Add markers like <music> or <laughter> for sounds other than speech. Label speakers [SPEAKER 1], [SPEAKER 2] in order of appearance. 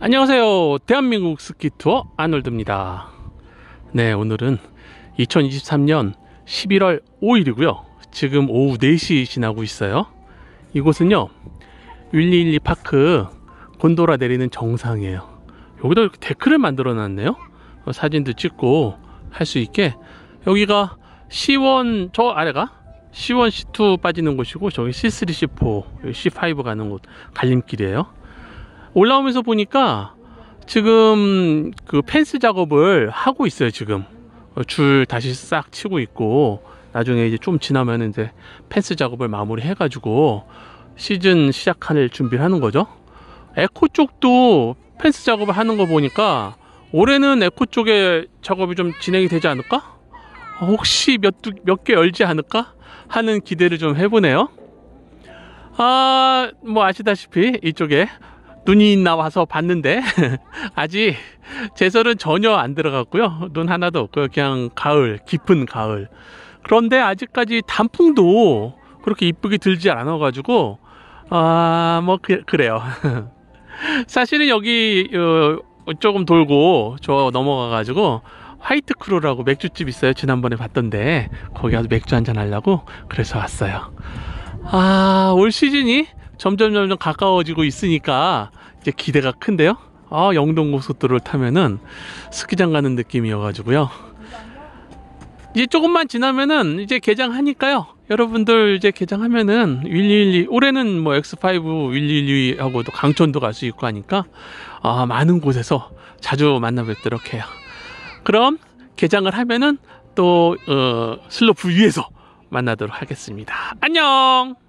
[SPEAKER 1] 안녕하세요 대한민국 스키투어 아놀드입니다 네 오늘은 2023년 11월 5일이고요 지금 오후 4시 지나고 있어요 이곳은요 1212 파크 곤도라 내리는 정상이에요 여기도 데크를 만들어 놨네요 어, 사진도 찍고 할 수 있게 여기가 C1 저 아래가 C1, C2 빠지는 곳이고 저기 C3, C4, C5 가는 곳 갈림길이에요 올라오면서 보니까 지금 그 펜스 작업을 하고 있어요 지금 어, 줄 다시 싹 치고 있고 나중에 이제 좀 지나면 이제 펜스 작업을 마무리 해 가지고 시즌 시작할 준비를 하는 거죠 에코 쪽도 펜스 작업을 하는 거 보니까 올해는 에코 쪽에 작업이 좀 진행이 되지 않을까 혹시 몇개 몇 열지 않을까 하는 기대를 좀 해보네요 아 뭐 아시다시피 이쪽에 눈이 나와서 봤는데 <laughs> 아직 제설은 전혀 안 들어갔고요 눈 하나도 없고요 그냥 가을 깊은 가을 그런데 아직까지 단풍도 그렇게 이쁘게 들지 않아 가지고 아 뭐 그, 래요 <laughs> 사실은 여기 어, 조금 돌고 저 넘어가 가지고 화이트 크루라고 맥주집 있어요 지난번에 봤던데 거기 가서 맥주 한잔 하려고 그래서 왔어요 아 올 시즌이 점점 점점 가까워지고 있으니까 이제 기대가 큰데요. 아, 영동고속도로를 타면은 스키장 가는 느낌이어가지고요. 이제 조금만 지나면은 이제 개장하니까요. 여러분들 이제 개장하면은 112 올해는 뭐 X5 112하고도 강촌도 갈 수 있고 하니까 아, 많은 곳에서 자주 만나 뵙도록 해요. 그럼 개장을 하면은 또 어, 슬로프 위에서 만나도록 하겠습니다. 안녕.